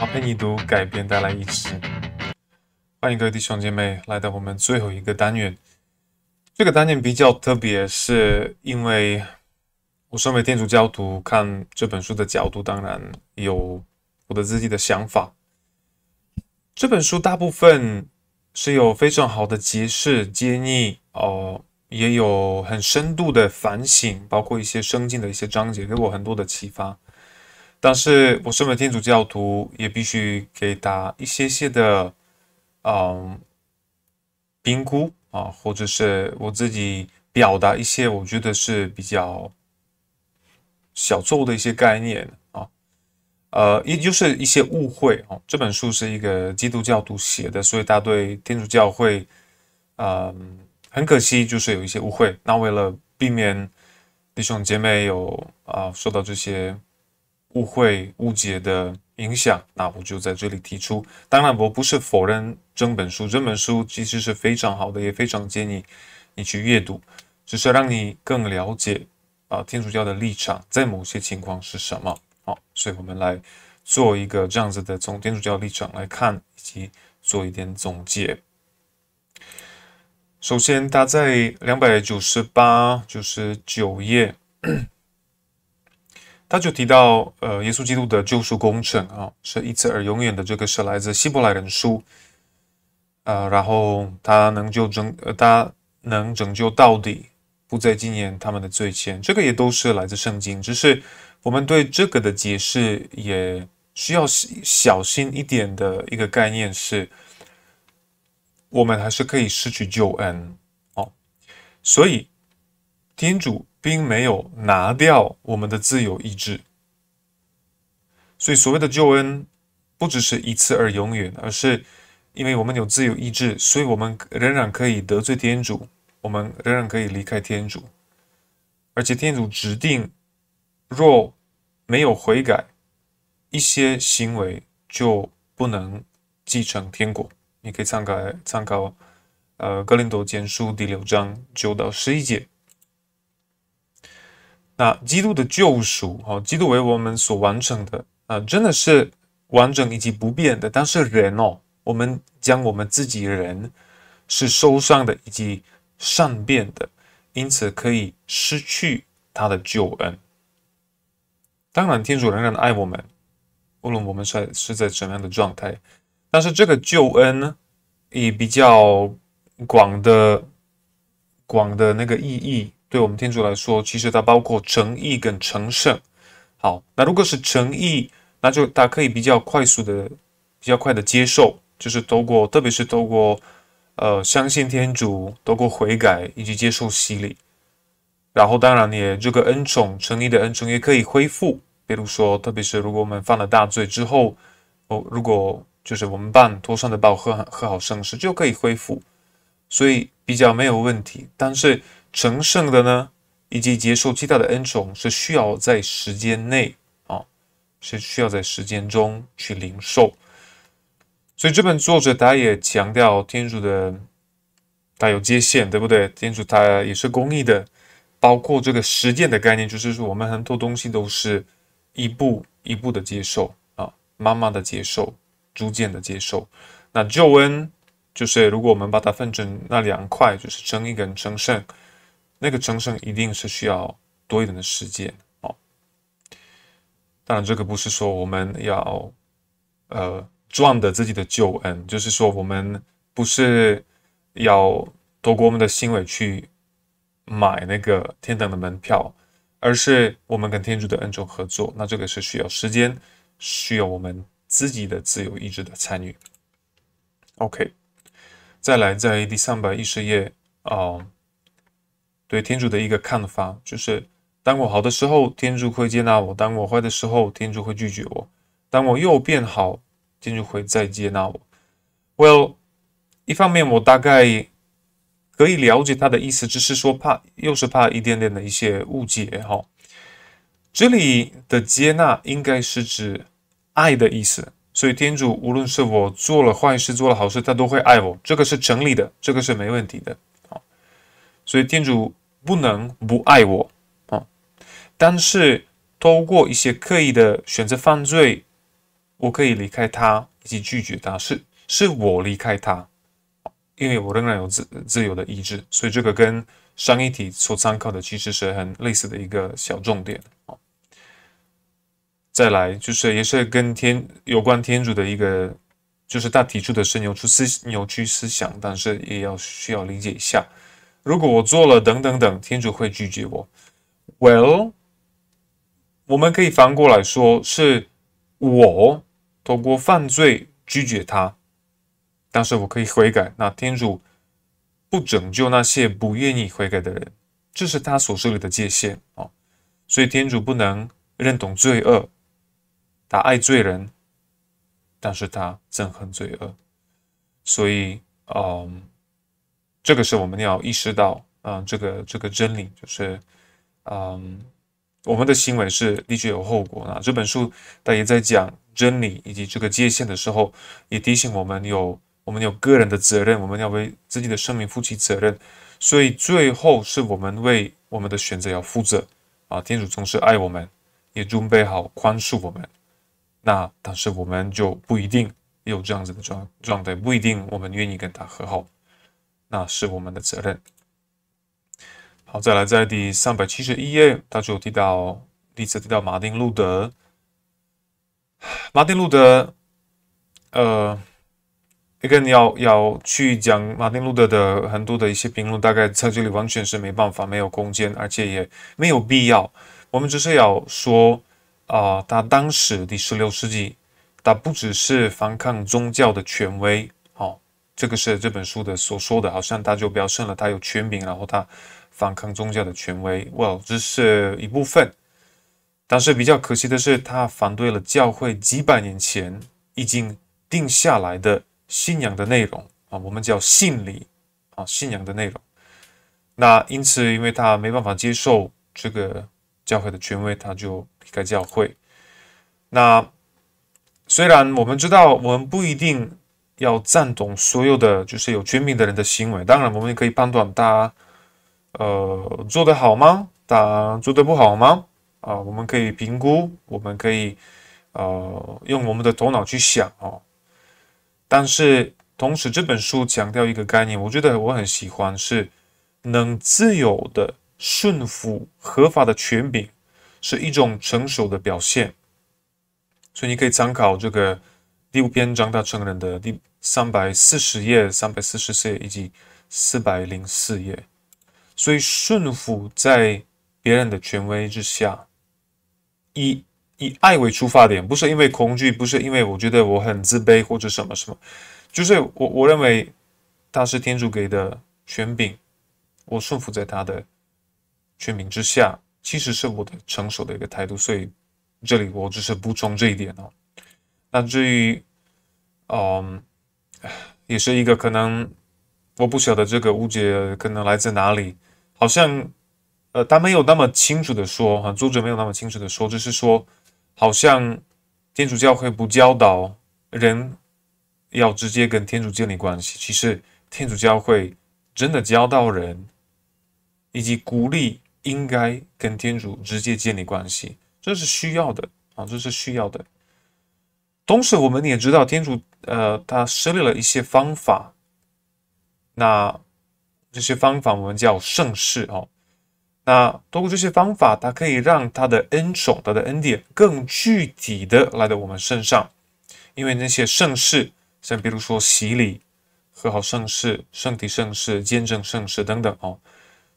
阿佩尼读改编带来一支，欢迎各位弟兄姐妹来到我们最后一个单元。这个单元比较特别，是因为我身为天主教徒看这本书的角度，当然有我的自己的想法。这本书大部分是有非常好的解释建议哦，也有很深度的反省，包括一些生境的一些章节，给我很多的启发。但是我身为天主教徒，也必须给他一些些的，嗯，评估啊，或者是我自己表达一些我觉得是比较小错误的一些概念啊，呃，也就是一些误会啊。这本书是一个基督教徒写的，所以他对天主教会，嗯，很可惜就是有一些误会。那为了避免弟兄姐妹有啊受到这些。误会、误解的影响，那我就在这里提出。当然，我不是否认整本书，这本书其实是非常好的，也非常建议你去阅读，只是让你更了解啊，天主教的立场在某些情况是什么。好，所以我们来做一个这样子的，从天主教立场来看，以及做一点总结。首先，他在两百九十八就是九页。他就提到，呃，耶稣基督的救赎工程啊，是一次而永远的，这个是来自希伯来人书，呃，然后他能救拯，呃，他能拯救到底，不再纪念他们的罪欠，这个也都是来自圣经，只是我们对这个的解释也需要小心一点的一个概念是，我们还是可以失去救恩哦，所以天主。并没有拿掉我们的自由意志，所以所谓的救恩不只是一次而永远，而是因为我们有自由意志，所以我们仍然可以得罪天主，我们仍然可以离开天主，而且天主指定，若没有悔改，一些行为就不能继承天国。你可以参考参考，呃，格林多简书第六章九到十一节。那基督的救赎，哈，基督为我们所完成的，啊，真的是完整以及不变的。但是人哦，我们将我们自己人是受伤的以及善变的，因此可以失去他的救恩。当然，天主仍然爱我们，无论我们是在是在怎样的状态。但是这个救恩呢，以比较广的广的那个意义。对我们天主来说，其实它包括诚意跟诚圣。好，那如果是诚意，那就它可以比较快速的、比较快的接受，就是透过特别是透过呃相信天主、透过悔改以及接受洗礼，然后当然也这个恩宠，诚意的恩宠也可以恢复。比如说，特别是如果我们犯了大罪之后，哦，如果就是我们办托善的宝和和好圣事就可以恢复，所以比较没有问题。但是成圣的呢，以及接受其他的恩宠，是需要在时间内啊，是需要在时间中去领受。所以这本作者他也强调，天主的他有界限，对不对？天主他也是公益的，包括这个实践的概念，就是说我们很多东西都是一步一步的接受啊，慢慢的接受，逐渐的接受。那救恩就是如果我们把它分成那两块，就是成一跟成圣。那个重生一定是需要多一点的时间，哦。当然，这个不是说我们要呃赚得自己的救恩，就是说我们不是要透过我们的行为去买那个天堂的门票，而是我们跟天主的恩宠合作。那这个是需要时间，需要我们自己的自由意志的参与。OK，再来，在第三百一十页，哦。对天主的一个看法就是：当我好的时候，天主会接纳我；当我坏的时候，天主会拒绝我；当我又变好，天主会再接纳我。Well，一方面我大概可以了解他的意思，只是说怕又是怕一点点的一些误解哈。这里的接纳应该是指爱的意思，所以天主无论是我做了坏事、做了好事，他都会爱我。这个是成立的，这个是没问题的。好，所以天主。不能不爱我啊！但是通过一些刻意的选择犯罪，我可以离开他以及拒绝他，是是我离开他，因为我仍然有自自由的意志。所以这个跟上一题所参考的其实是很类似的一个小重点啊。再来就是也是跟天有关天主的一个，就是他提出的是扭曲思扭曲思想，但是也要需要理解一下。如果我做了等等等，天主会拒绝我。Well，我们可以反过来说，是我通过犯罪拒绝他，但是我可以悔改。那天主不拯救那些不愿意悔改的人，这是他所设立的界限哦。所以天主不能认同罪恶，他爱罪人，但是他憎恨罪恶。所以，嗯。这个是我们要意识到，嗯，这个这个真理就是，嗯，我们的行为是的确有后果。那这本书，大家在讲真理以及这个界限的时候，也提醒我们有我们有个人的责任，我们要为自己的生命负起责任。所以最后，是我们为我们的选择要负责。啊，天主总是爱我们，也准备好宽恕我们。那但是我们就不一定有这样子的状状态，不一定我们愿意跟他和好。那是我们的责任。好，再来，在第三百七十一页，他就提到，第一次提到马丁路德。马丁路德，呃，一个人要要去讲马丁路德的很多的一些评论，大概在这里完全是没办法，没有空间，而且也没有必要。我们只是要说啊，他当时第十六世纪，他不只是反抗宗教的权威。这个是这本书的所说的，好像他就标升了，他有权柄，然后他反抗宗教的权威。Well，这是一部分。但是比较可惜的是，他反对了教会几百年前已经定下来的信仰的内容啊，我们叫信理啊，信仰的内容。那因此，因为他没办法接受这个教会的权威，他就离开教会。那虽然我们知道，我们不一定。要赞同所有的，就是有权柄的人的行为。当然，我们也可以判断，他，呃，做的好吗？他做的不好吗？啊，我们可以评估，我们可以，呃，用我们的头脑去想哦。但是同时，这本书强调一个概念，我觉得我很喜欢，是能自由的顺服合法的权柄，是一种成熟的表现。所以你可以参考这个第五篇章，他成人的第。三百四十页、三百四十页以及四百零四页，所以顺服在别人的权威之下，以以爱为出发点，不是因为恐惧，不是因为我觉得我很自卑或者什么什么，就是我我认为他是天主给的权柄，我顺服在他的权柄之下，其实是我的成熟的一个态度。所以这里我只是补充这一点哦。那至于，嗯。也是一个可能，我不晓得这个误解可能来自哪里。好像，呃，他没有那么清楚的说，啊，作者没有那么清楚的说，就是说，好像天主教会不教导人要直接跟天主建立关系。其实，天主教会真的教导人，以及鼓励应该跟天主直接建立关系，这是需要的啊，这是需要的。同时，我们也知道天主，呃，他设立了一些方法。那这些方法我们叫盛世哦。那通过这些方法，他可以让他的恩宠、他的恩典更具体的来到我们身上。因为那些盛世，像比如说洗礼、和好盛世、圣体盛世、见证盛世等等哦，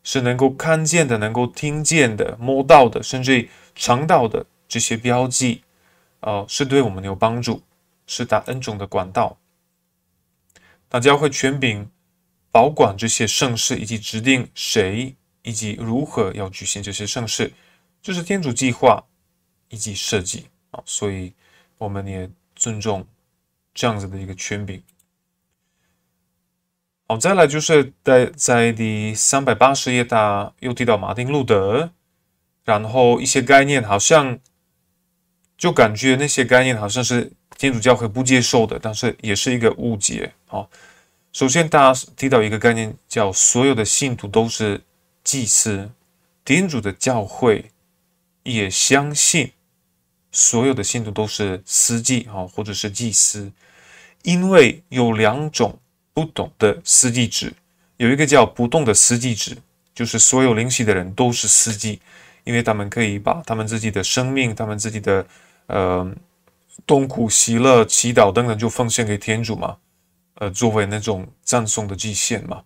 是能够看见的、能够听见的、摸到的，甚至于尝到的这些标记。呃，是对我们有帮助，是打 N 种的管道。大教会权柄保管这些盛世，以及指定谁，以及如何要举行这些盛世，这是天主计划以及设计啊。所以我们也尊重这样子的一个权柄。好，再来就是在在第三百八十页，大，又提到马丁路德，然后一些概念好像。就感觉那些概念好像是天主教会不接受的，但是也是一个误解啊。首先，大家提到一个概念叫所有的信徒都是祭司，天主的教会也相信所有的信徒都是司祭啊，或者是祭司，因为有两种不同的司祭指，有一个叫不动的司祭指，就是所有灵洗的人都是司祭，因为他们可以把他们自己的生命，他们自己的。呃，东苦西乐，祈祷等等，就奉献给天主嘛，呃，作为那种赞颂的祭献嘛，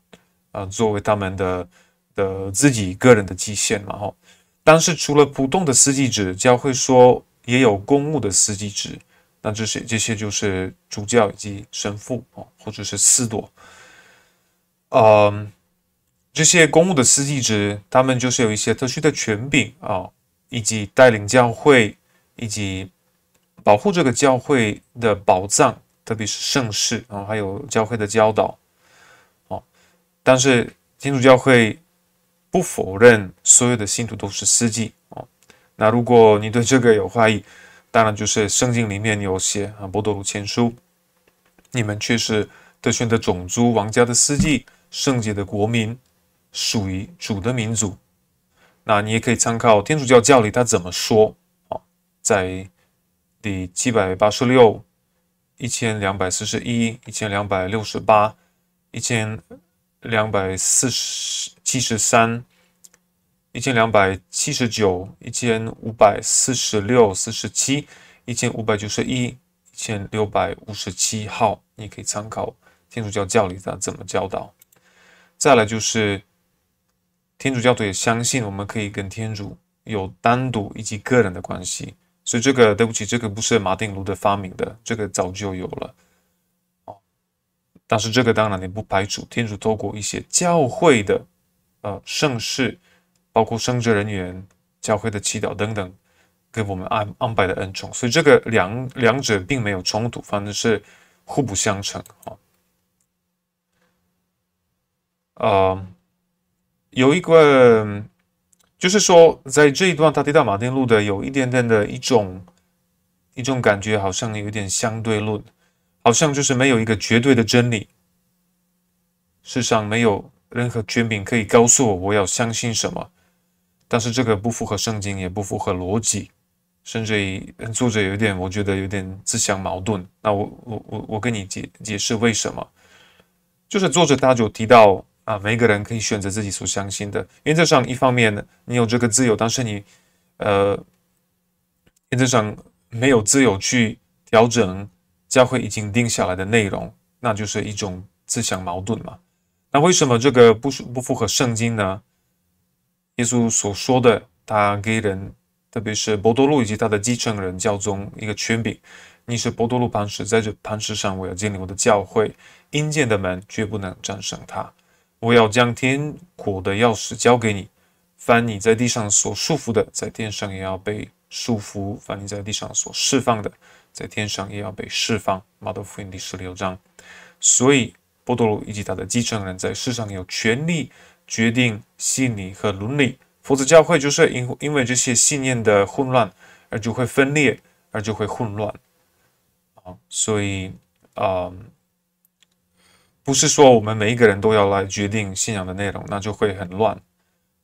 啊，作为他们的的自己个人的祭献嘛，哈。但是除了普通的司祭职，教会说也有公务的司祭职，那这些这些就是主教以及神父啊，或者是司铎，嗯，这些公务的司祭职，他们就是有一些特殊的权柄啊，以及带领教会。以及保护这个教会的宝藏，特别是盛世啊，还有教会的教导啊。但是天主教会不否认所有的信徒都是司机啊。那如果你对这个有怀疑，当然就是圣经里面有写啊，波多鲁前书，你们却是德训的种族，王家的司机，圣洁的国民，属于主的民族。那你也可以参考天主教教理，他怎么说。在第七百八十六、一千两百四十一、一千两百六十八、一千两百四十七十三、一千两百七十九、一千五百四十六、四十七、一千五百九十一、一千六百五十七号，你可以参考天主教教理的怎么教导。再来就是，天主教徒也相信我们可以跟天主有单独以及个人的关系。所以这个对不起，这个不是马丁路的发明的，这个早就有了。哦，但是这个当然你不排除，天主透过一些教会的，呃，盛世，包括圣职人员、教会的祈祷等等，给我们安安排的恩宠。所以这个两两者并没有冲突，反正是互不相成。啊。呃，有一个。就是说，在这一段他提到马丁路德有一点点的一种一种感觉，好像有点相对论，好像就是没有一个绝对的真理。世上没有任何权柄可以告诉我我要相信什么，但是这个不符合圣经，也不符合逻辑，甚至于作者有点，我觉得有点自相矛盾。那我我我我跟你解解释为什么，就是作者他就提到。啊，每一个人可以选择自己所相信的，原则上一方面，你有这个自由，但是你，呃，原则上没有自由去调整教会已经定下来的内容，那就是一种自相矛盾嘛。那为什么这个不不符合圣经呢？耶稣所说的，他给人，特别是博多禄以及他的继承人教宗一个权柄，你是博多禄磐石，在这磐石上我要建立我的教会，阴间的门绝不能战胜他。我要将天国的钥匙交给你，凡你在地上所束缚的，在天上也要被束缚；凡你在地上所释放的，在天上也要被释放。马太福音第十六章。所以，波多鲁以及他的继承人在世上有权利决定信理和伦理，否则教会就是因因为这些信念的混乱而就会分裂，而就会混乱。啊，所以，啊。不是说我们每一个人都要来决定信仰的内容，那就会很乱，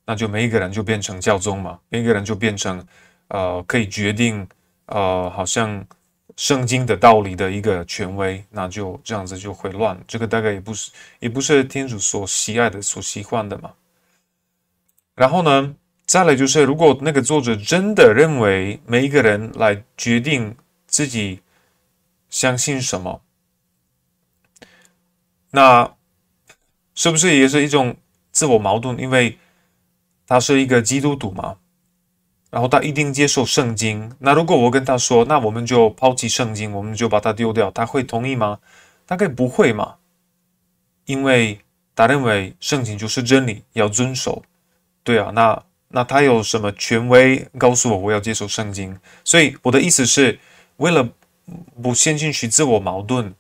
那就每一个人就变成教宗嘛，每一个人就变成呃可以决定呃好像圣经的道理的一个权威，那就这样子就会乱。这个大概也不是也不是天主所喜爱的、所喜欢的嘛。然后呢，再来就是，如果那个作者真的认为每一个人来决定自己相信什么。那是不是也是一种自我矛盾？因为他是一个基督徒嘛，然后他一定接受圣经。那如果我跟他说，那我们就抛弃圣经，我们就把它丢掉，他会同意吗？大概不会嘛，因为他认为圣经就是真理，要遵守。对啊，那那他有什么权威告诉我我要接受圣经？所以我的意思是，为了不陷进去自我矛盾，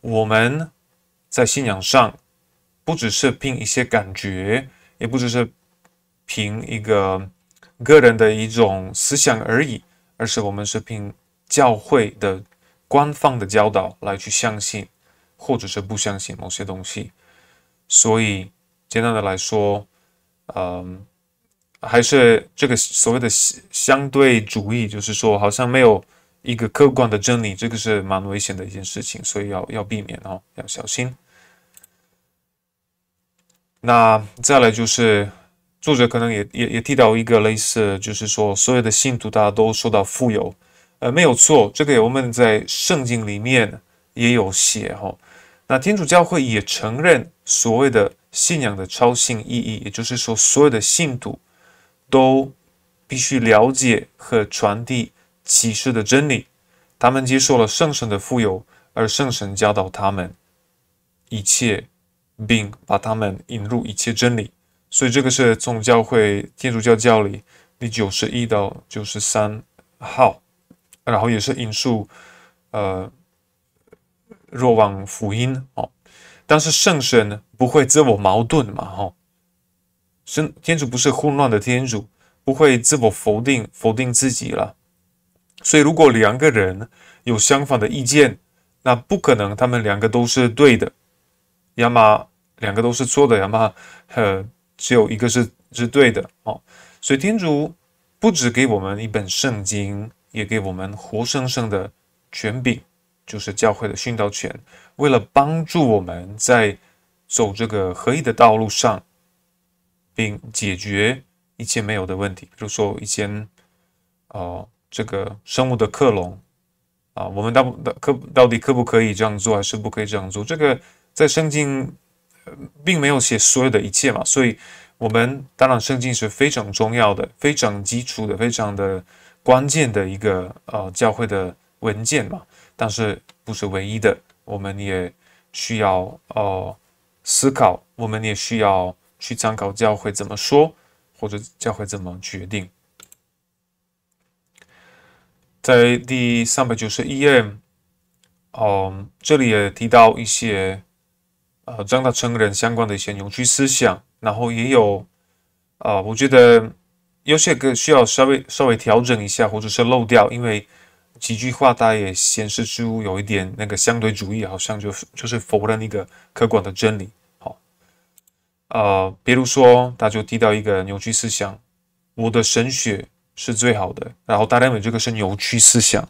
我们。在信仰上，不只是凭一些感觉，也不只是凭一个个人的一种思想而已，而是我们是凭教会的官方的教导来去相信，或者是不相信某些东西。所以简单的来说，嗯，还是这个所谓的相对主义，就是说好像没有。一个客观的真理，这个是蛮危险的一件事情，所以要要避免哦，要小心。那再来就是，作者可能也也也提到一个类似，就是说所有的信徒大家都受到富有，呃，没有错，这个我们在圣经里面也有写哈。那天主教会也承认所谓的信仰的超性意义，也就是说所有的信徒都必须了解和传递。启示的真理，他们接受了圣神的富有，而圣神教导他们一切，并把他们引入一切真理。所以，这个是从教会天主教教理第九十一到九十三号，然后也是引述呃若望福音哦。但是圣神不会自我矛盾嘛？哦。圣天主不是混乱的天主，不会自我否定否定自己了。所以，如果两个人有相反的意见，那不可能他们两个都是对的，要么两个都是错的，要么呃，只有一个是是对的哦。所以，天主不只给我们一本圣经，也给我们活生生的权柄，就是教会的训导权，为了帮助我们在走这个合一的道路上，并解决以前没有的问题，比如说以前哦。这个生物的克隆啊，我们到不可到底可不可以这样做，还是不可以这样做？这个在圣经，并没有写所有的一切嘛，所以，我们当然圣经是非常重要的、非常基础的、非常的关键的一个呃教会的文件嘛，但是不是唯一的，我们也需要呃思考，我们也需要去参考教会怎么说，或者教会怎么决定。在第三百九十一页，嗯，这里也提到一些，呃，长大成人相关的一些扭曲思想，然后也有，啊，我觉得有些个需要稍微稍微调整一下，或者是漏掉，因为几句话它也显示出有一点那个相对主义，好像就就是否认那个客观的真理。好，呃，比如说，他就提到一个扭曲思想，我的神学。是最好的，然后他认为这个是扭曲思想，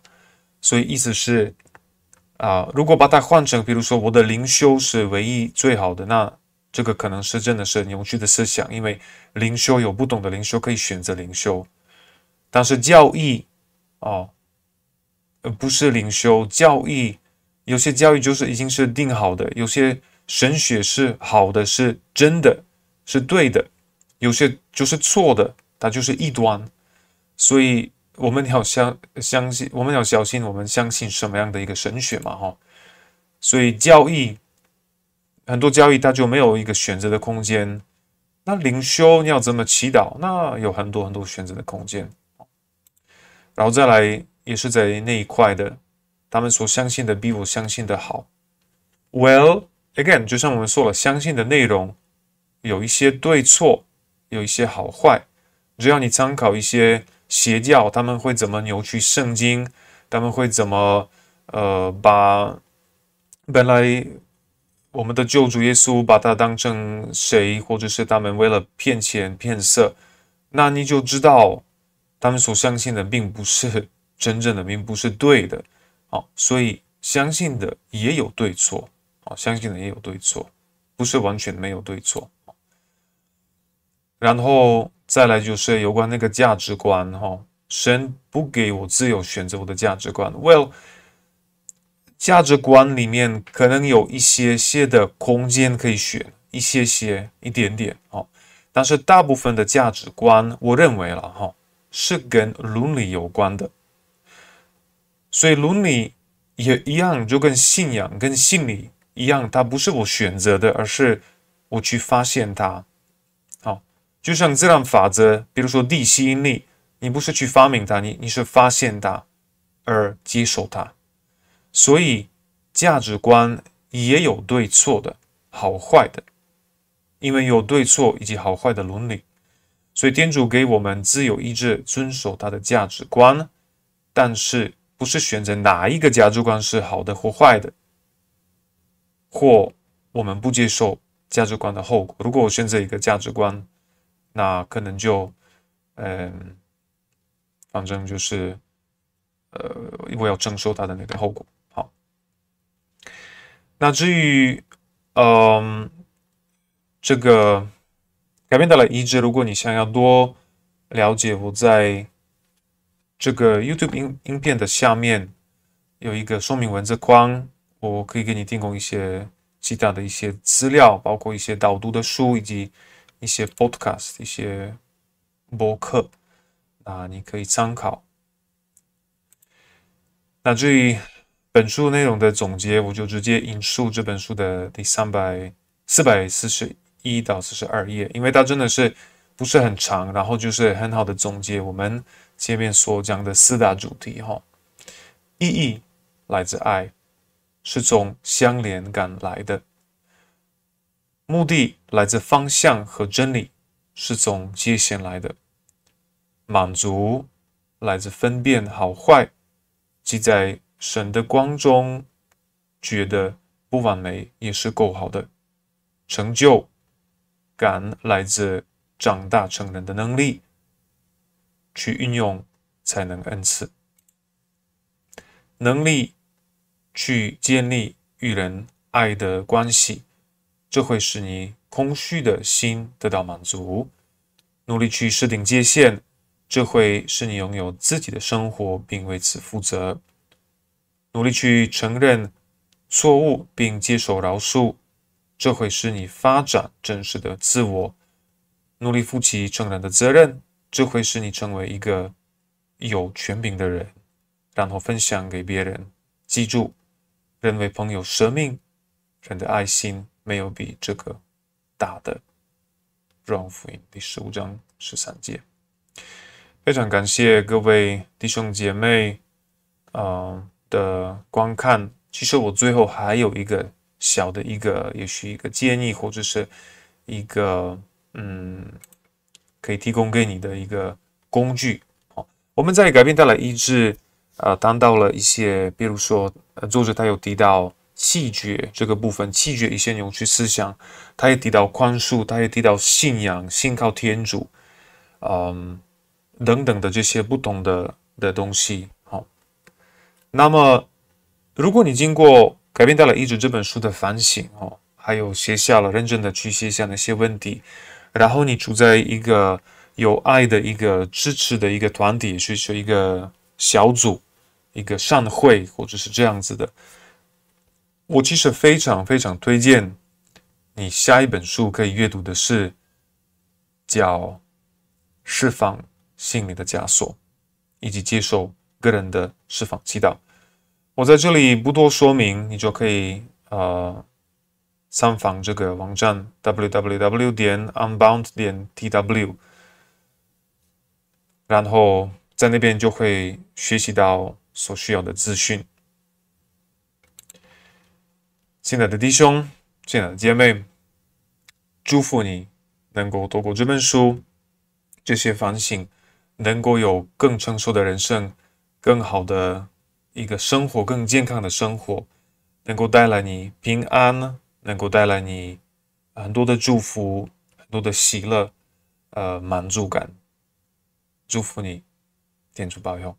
所以意思是啊，如果把它换成，比如说我的灵修是唯一最好的，那这个可能是真的是扭曲的思想，因为灵修有不懂的灵修可以选择灵修，但是教义哦，呃不是灵修，教义有些教义就是已经是定好的，有些神学是好的，是真的，是对的，有些就是错的，它就是异端。所以我们要相相信，我们要小心，我们相信什么样的一个神学嘛？哈，所以交易很多交易，它就没有一个选择的空间。那灵修你要怎么祈祷？那有很多很多选择的空间。然后再来，也是在那一块的，他们所相信的比我相信的好。Well again，就像我们说了，相信的内容有一些对错，有一些好坏，只要你参考一些。邪教他们会怎么扭曲圣经？他们会怎么呃把本来我们的救主耶稣把他当成谁？或者是他们为了骗钱骗色？那你就知道他们所相信的并不是真正的，并不是对的。好，所以相信的也有对错。好，相信的也有对错，不是完全没有对错。然后。再来就是有关那个价值观，哈，神不给我自由选择我的价值观。Well，价值观里面可能有一些些的空间可以选一些些、一点点，哦，但是大部分的价值观，我认为了，哈，是跟伦理有关的。所以伦理也一样，就跟信仰、跟信理一样，它不是我选择的，而是我去发现它。就像自然法则，比如说地吸引力，你不是去发明它，你你是发现它，而接受它。所以价值观也有对错的、好坏的，因为有对错以及好坏的伦理，所以天主给我们自由意志，遵守他的价值观，但是不是选择哪一个价值观是好的或坏的，或我们不接受价值观的后果。如果我选择一个价值观，那可能就，嗯，反正就是，呃，我要承受他的那个后果。好，那至于，呃，这个改变到了一致，如果你想要多了解，我在这个 YouTube 音音片的下面有一个说明文字框，我可以给你提供一些其他的一些资料，包括一些导读的书以及。一些 podcast、一些博客，啊，你可以参考。那至于本书内容的总结，我就直接引述这本书的第三百、四百四十一到四十二页，因为它真的是不是很长，然后就是很好的总结我们前面所讲的四大主题。哈，意义来自爱，是从相连感来的目的。来自方向和真理是从界限来的满足，来自分辨好坏，即在神的光中觉得不完美也是够好的成就感，来自长大成人的能力，去运用才能恩赐能力，去建立与人爱的关系，这会使你。空虚的心得到满足，努力去设定界限，这会使你拥有自己的生活并为此负责；努力去承认错误并接受饶恕，这会使你发展真实的自我；努力负起承担的责任，这会使你成为一个有权柄的人，然后分享给别人。记住，人为朋友舍命，人的爱心没有比这个。大的软福音第十五章十三节，非常感谢各位弟兄姐妹，呃的观看。其实我最后还有一个小的一个，也许一个建议，或者是一个嗯，可以提供给你的一个工具。好，我们在改变带来医治，呃，谈到了一些，比如说，作者他有提到。气绝这个部分，气绝一些扭曲思想，他也提到宽恕，他也提到信仰，信靠天主，嗯，等等的这些不同的的东西。好，那么如果你经过改变，到了《一直这本书的反省哦，还有写下了认真的去写下那些问题，然后你处在一个有爱的一个支持的一个团体，去一个小组，一个善会或者是这样子的。我其实非常非常推荐你下一本书可以阅读的是叫《释放心里的枷锁》，以及接受个人的释放祈祷。我在这里不多说明，你就可以呃，参访这个网站 www. 点 unbound. 点 tw，然后在那边就会学习到所需要的资讯。亲爱的弟兄，亲爱的姐妹，祝福你能够读过这本书，这些反省能够有更成熟的人生，更好的一个生活，更健康的生活，能够带来你平安能够带来你很多的祝福，很多的喜乐，呃，满足感。祝福你，天主保佑。